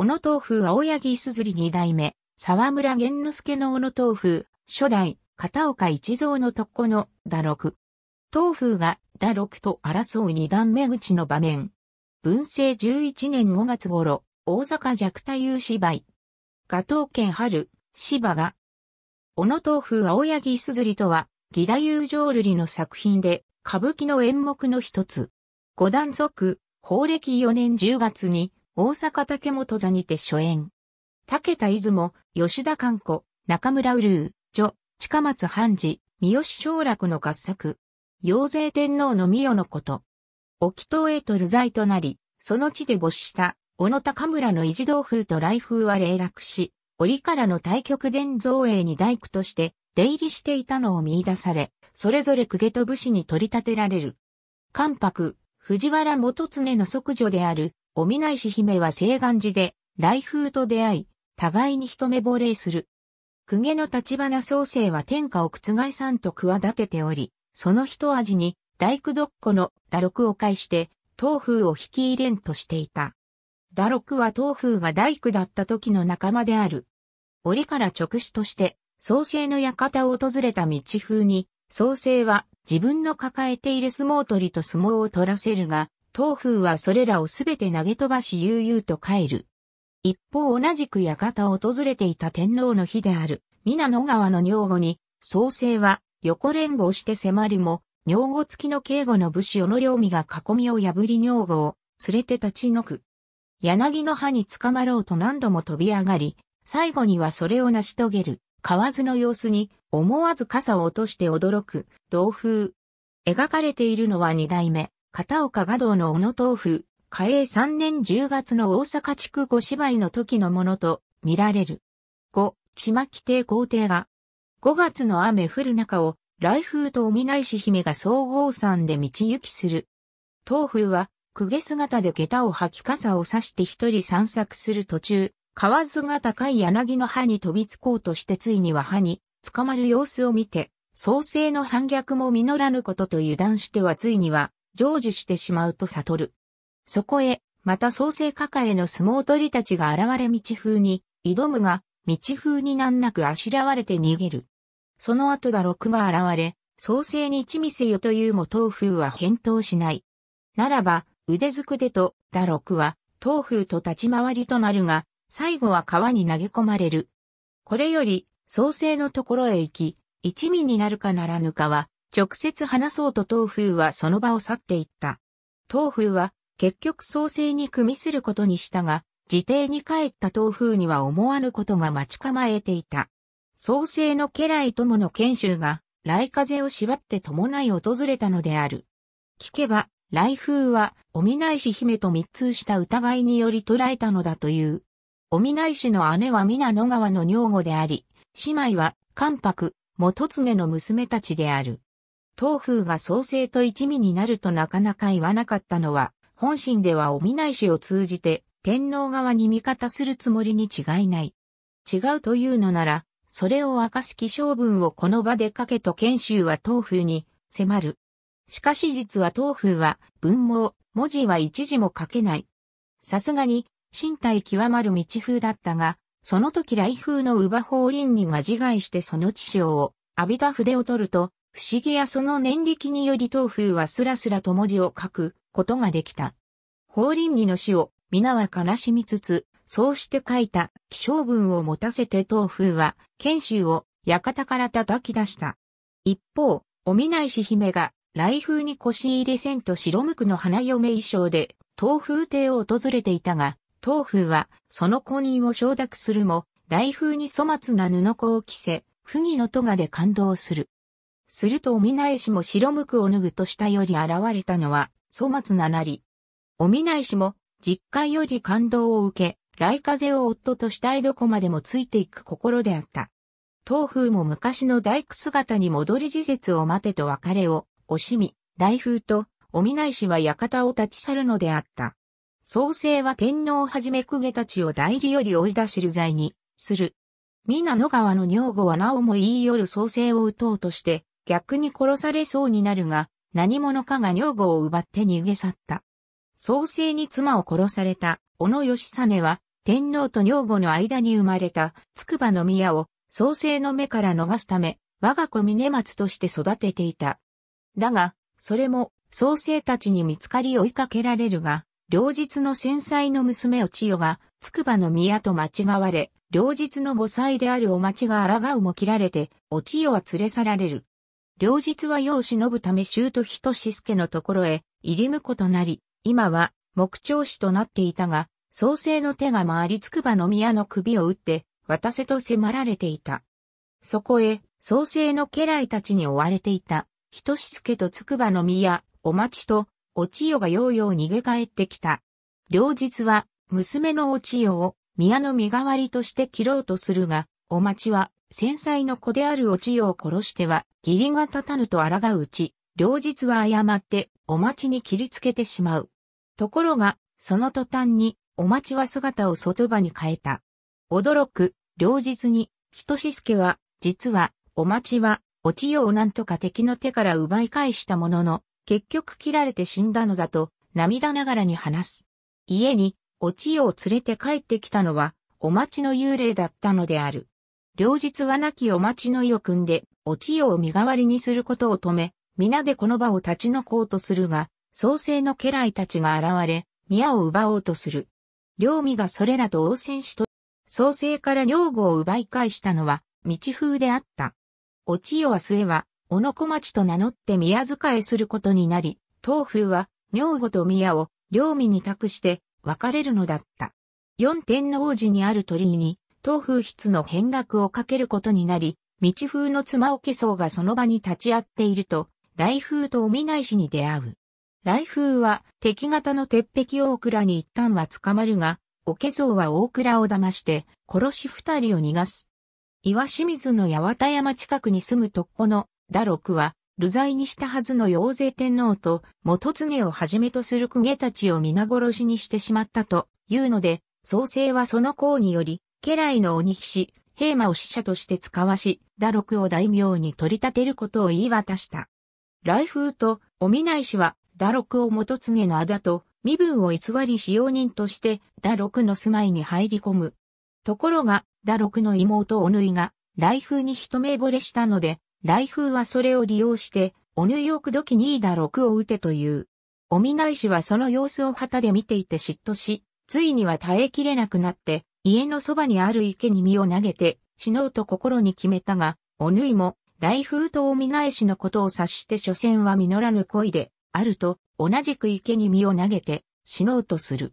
小野豆腐青柳すずり二代目、沢村玄之助の小野豆腐、初代、片岡一蔵のとこの打六。豆腐が打六と争う二段目口の場面。文政十一年五月頃、大阪弱太夫芝居。加藤健春、芝が。小野豆腐青柳すずりとは、義太夫浄瑠璃の作品で、歌舞伎の演目の一つ。五段則、法暦四年十月に、大阪竹本座にて初演。竹田出雲、吉田寛子、中村うるう、女、近松半次、三好省楽の合作。陽精天皇の御代のこと。沖東へと流罪となり、その地で没した、小野高村の一持道風と来風は零落し、折からの大極殿造営に大工として、出入りしていたのを見出され、それぞれ公家と武士に取り立てられる。関白、藤原元常の息女である、おみないし姫は西岸寺で、来風と出会い、互いに一目惚れする。公家の立花創生は天下を覆さんと企てており、その一味に、大工どっこの打録を介して、東風を引き入れんとしていた。打録は東風が大工だった時の仲間である。折から直視として、創生の館を訪れた道風に、創生は自分の抱えている相撲取りと相撲を取らせるが、東風はそれらをすべて投げ飛ばし悠々と帰る。一方同じく館を訪れていた天皇の日である、皆野川の女後に、創生は横連合して迫るも、女後付きの警護の武士小野良美が囲みを破り女後を連れて立ち退く。柳の葉に捕まろうと何度も飛び上がり、最後にはそれを成し遂げる、河津の様子に思わず傘を落として驚く、同風。描かれているのは二代目、片岡画道の小野豆腐、嘉永3年10月の大阪地区ご芝居の時のものと見られる。5、ちまき亭皇帝が。5月の雨降る中を、来風とお見ないし姫が総合山で道行きする。豆腐は、くげ姿で下駄を履き傘を差して一人散策する途中、河津が高い柳の葉に飛びつこうとしてついには葉に捕まる様子を見て、創生の反逆も実らぬことと油断してはついには成就してしまうと悟る。そこへ、また創世家下への相撲取りたちが現れ道風に、挑むが、道風に難なくあしらわれて逃げる。その後だ六が現れ、創世に一味せよというも東風は返答しない。ならば、腕づくでと、だ六は、東風と立ち回りとなるが、最後は川に投げ込まれる。これより、創世のところへ行き、一味になるかならぬかは、直接話そうと東風はその場を去っていった。東風は結局創生に組みすることにしたが、自邸に帰った東風には思わぬことが待ち構えていた。創生の家来友の賢秀が、雷風を縛って伴い訪れたのである。聞けば、雷風は、お見ないし姫と密通した疑いにより捕らえたのだという。お見ないしの姉は皆野川の女吾であり、姉妹は、関白、元常の娘たちである。東風が創生と一味になるとなかなか言わなかったのは、本心ではお見ないしを通じて、天皇側に味方するつもりに違いない。違うというのなら、それを明かす気象文をこの場で書けと賢秀は東風に迫る。しかし実は東風は文も文字は一字も書けない。さすがに、身体極まる道風だったが、その時来風の乳母法輪にが自害してその知性を、浴びた筆を取ると、不思議やその念力により東風はスラスラと文字を書くことができた。法輪儀の死を皆は悲しみつつ、そうして書いた気象文を持たせて東風は賢秀を館から叩き出した。一方、お見ないし姫が来風に腰入れせんと白無垢の花嫁衣装で東風亭を訪れていたが、東風はその婚姻を承諾するも、来風に粗末な布子を着せ、不義の咎で感動する。するとおみなえしも白むくを脱ぐとしたより現れたのは、粗末ななり。おみなえしも、実家より感動を受け、雷風を夫としたいどこまでもついていく心であった。東風も昔の大工姿に戻り時節を待てと別れを、惜しみ、雷風と、おみなえしは館を立ち去るのであった。創世は天皇をはじめ公家たちを代理より追い出しる罪に、する。皆野川の女房はなおも言い夜創世を打とうとして、逆に殺されそうになるが、何者かが女房を奪って逃げ去った。創世に妻を殺された小野義実は、天皇と女房の間に生まれた筑波の宮を創世の目から逃すため、我が子峰松として育てていた。だが、それも創世たちに見つかり追いかけられるが、両日の繊細の娘を千代が、筑波の宮と間違われ、両日の5歳であるお町が抗うも切られて、お千代は連れ去られる。両日は世を忍ぶため周と人志助のところへ入り婿となり、今は木長子となっていたが、創世の手が回りつくばの宮の首を打って、渡せと迫られていた。そこへ、創世の家来たちに追われていた、人志助とつくばの宮、お待ちと、お千代がようよう逃げ帰ってきた。両日は、娘のお千代を、宮の身代わりとして切ろうとするが、お待ちは、繊細の子であるお千代を殺しては、義理が立たぬと抗ううち、両日は誤って、お待ちに切りつけてしまう。ところが、その途端に、お待ちは姿を外場に変えた。驚く、両日に、人志助は、実は、お待ちは、お千代をなんとか敵の手から奪い返したものの、結局切られて死んだのだと、涙ながらに話す。家に、お千代を連れて帰ってきたのは、お待ちの幽霊だったのである。両日は亡きお待ちの意を組んで、お千代を身代わりにすることを止め、皆でこの場を立ち退こうとするが、創世の家来たちが現れ、宮を奪おうとする。両身がそれらと応戦しと、創世から両子を奪い返したのは、道風であった。お千代は末は、小野小町と名乗って宮遣いすることになり、東風は、女子と宮を、両身に託して、別れるのだった。四天王寺にある鳥居に、東風筆の変額をかけることになり、道風の妻桶僧がその場に立ち会っていると、来風と見ないしに出会う。来風は敵方の鉄壁大倉に一旦は捕まるが、桶僧は大倉を騙して殺し二人を逃がす。岩清水の八幡山近くに住む特この打六は、流罪にしたはずの妖勢天皇と元常をはじめとする公家たちを皆殺しにしてしまったというので、創生はその功により、家来の鬼菱、平馬を使者として使わし、打六を大名に取り立てることを言い渡した。来風と、お見ないしは、打六を元告げのあだと、身分を偽り使用人として、打六の住まいに入り込む。ところが、打六の妹おぬいが、来風に一目惚れしたので、来風はそれを利用して、おぬいを口説きに打六を打てという。お見ないしはその様子を旗で見ていて嫉妬し、ついには耐えきれなくなって、家のそばにある池に身を投げて死のうと心に決めたが、おぬいも、来風と見返しのことを察して所詮は実らぬ恋で、あると、同じく池に身を投げて、死のうとする。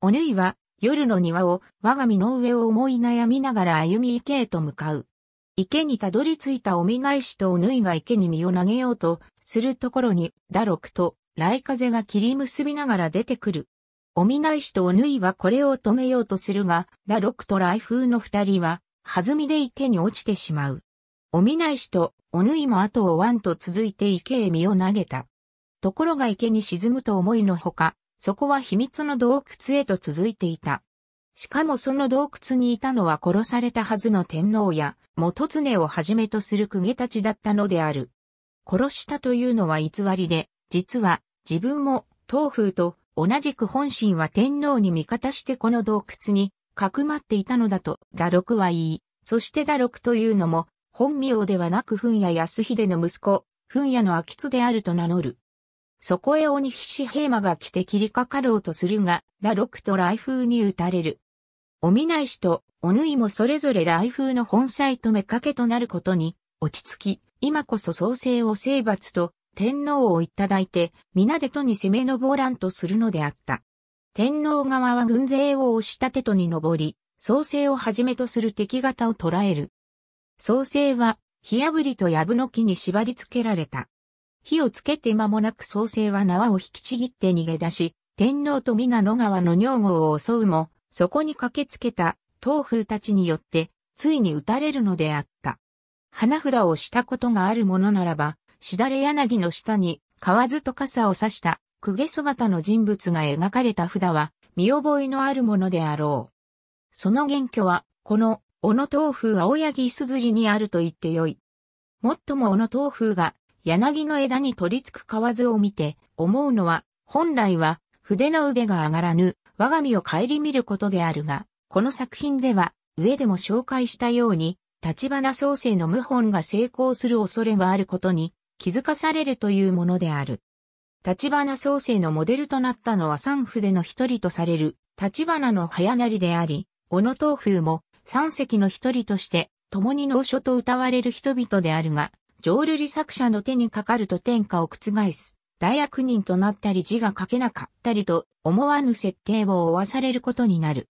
おぬいは、夜の庭を、我が身の上を思い悩みながら歩み池へと向かう。池にたどり着いたお見返しとおぬいが池に身を投げようと、するところに、打六と、雷風が切り結びながら出てくる。おみないしとおぬいはこれを止めようとするが、ラロクと来風の二人は、弾みで池に落ちてしまう。おみないしとおぬいも後をワンと続いて池へ身を投げた。ところが池に沈むと思いのほか、そこは秘密の洞窟へと続いていた。しかもその洞窟にいたのは殺されたはずの天皇や元常をはじめとする公家たちだったのである。殺したというのは偽りで、実は自分も東風と同じく本心は天皇に味方してこの洞窟に、かくまっていたのだと、打六は言い、そして打六というのも、本名ではなく、噴谷康秀の息子、噴谷の秋津であると名乗る。そこへ鬼菱平馬が来て切りかかろうとするが、打六と来風に打たれる。お見ないしと、おぬいもそれぞれ来風の本妻と目かけとなることに、落ち着き、今こそ創生を征伐と、天皇をいただいて、皆でとに攻め上らんとするのであった。天皇側は軍勢を押したてとに上り、創世をはじめとする敵方を捕らえる。創世は、火炙りと藪の木に縛り付けられた。火をつけて間もなく創世は縄を引きちぎって逃げ出し、天皇と皆野川の女房を襲うも、そこに駆けつけた東風たちによって、ついに撃たれるのであった。花札をしたことがあるものならば、しだれ柳の下に、河津と傘を差した、くげ姿の人物が描かれた札は、見覚えのあるものであろう。その原拠は、この、小野東風青柳すずりにあると言ってよい。もっとも小野東風が、柳の枝に取り付く河津を見て、思うのは、本来は、筆の腕が上がらぬ、我が身を顧みることであるが、この作品では、上でも紹介したように、立花創生の謀反が成功する恐れがあることに、気づかされるというものである。立花創生のモデルとなったのは三筆の一人とされる立花の早なりであり、小野東風も三席の一人として共に農書と歌われる人々であるが、浄瑠璃作者の手にかかると天下を覆す。大悪人となったり字が書けなかったりと思わぬ設定を負わされることになる。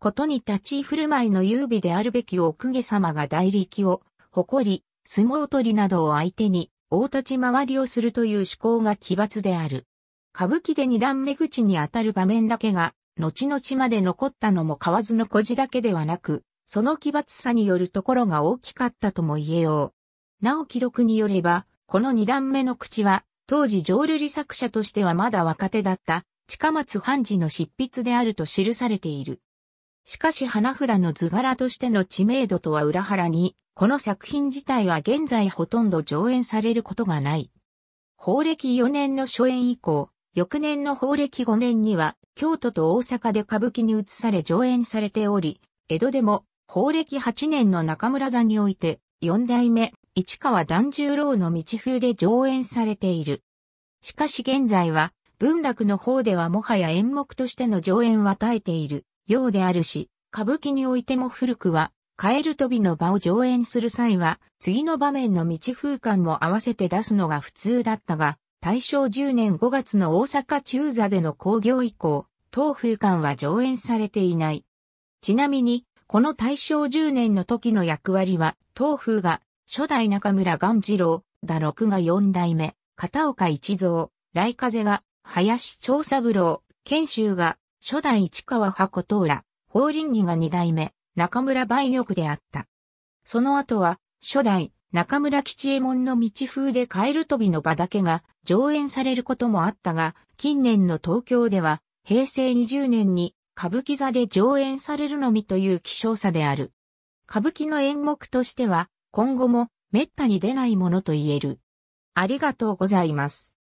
ことに立ち居振る舞いの優美であるべきお公家様が代力を誇り、相撲取りなどを相手に大立ち回りをするという趣向が奇抜である。歌舞伎で二段目口に当たる場面だけが、後々まで残ったのも河津の小字だけではなく、その奇抜さによるところが大きかったとも言えよう。なお記録によれば、この二段目の口は、当時上流理作者としてはまだ若手だった、近松藩次の執筆であると記されている。しかし花札の図柄としての知名度とは裏腹に、この作品自体は現在ほとんど上演されることがない。法暦4年の初演以降、翌年の法暦5年には、京都と大阪で歌舞伎に移され上演されており、江戸でも、法暦8年の中村座において、四代目、市川團十郎の道風で上演されている。しかし現在は、文楽の方ではもはや演目としての上演は絶えている。ようであるし、歌舞伎においても古くは、カエル飛びの場を上演する際は、次の場面の道風館も合わせて出すのが普通だったが、大正10年5月の大阪中座での興行以降、当風館は上演されていない。ちなみに、この大正10年の時の役割は、当風が、初代中村元次郎、打六が四代目、片岡一蔵、雷風が、林長三郎、賢秀が、初代市川箱東ら、法輪儀が二代目、中村梅玉であった。その後は、初代、中村吉右衛門の道風でカエル飛びの場だけが上演されることもあったが、近年の東京では、平成20年に歌舞伎座で上演されるのみという希少さである。歌舞伎の演目としては、今後も滅多に出ないものと言える。ありがとうございます。